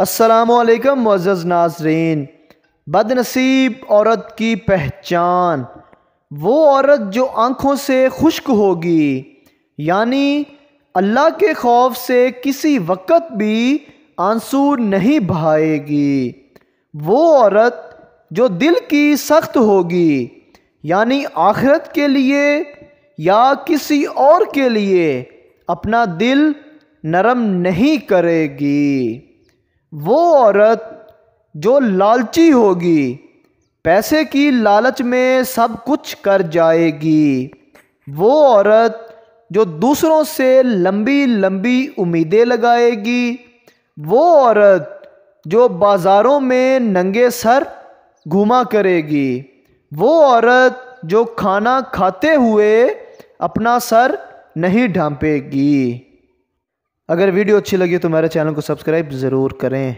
असलकम मज़ नाजरीन बदनसीब औरत की पहचान वो औरत जो आँखों से खुश्क होगी यानी अल्लाह के खौफ से किसी वक़्त भी आंसू नहीं बहाएगी वो औरत जो दिल की सख्त होगी यानी आखिरत के लिए या किसी और के लिए अपना दिल नरम नहीं करेगी वो औरत जो लालची होगी पैसे की लालच में सब कुछ कर जाएगी वो औरत जो दूसरों से लंबी लंबी उम्मीदें लगाएगी वो औरत जो बाज़ारों में नंगे सर घुमा करेगी वो औरत जो खाना खाते हुए अपना सर नहीं ढांपेगी अगर वीडियो अच्छी लगी तो मेरे चैनल को सब्सक्राइब ज़रूर करें